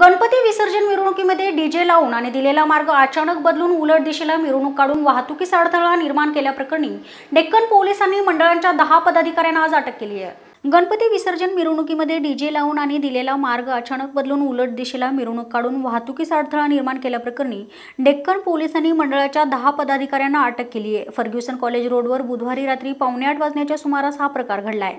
गणपती विसर्जन मिरवणुकीमध्ये डीजे लावून आणि दिलेला मार्ग अचानक बदलून उलट दिशेला मिरवणूक काढून वाहतुकीस अडथळा निर्माण केल्याप्रकरणी डेक्कन पोलिसांनी मंडळांच्या दहा पदाधिकाऱ्यांना आज अटक केली आहे गणपती विसर्जन मिरवणुकीमध्ये डीजे लावून आणि दिलेला मार्ग अचानक बदलून उलट दिशेला मिरवणूक काढून वाहतुकीस अडथळा निर्माण केल्याप्रकरणी डेक्कन पोलिसांनी मंडळाच्या दहा पदाधिकाऱ्यांना अटक केली आहे फर्ग्युसन कॉलेज रोडवर बुधवारी रात्री पावणे आठ वाजण्याच्या सुमारास हा प्रकार घडला आहे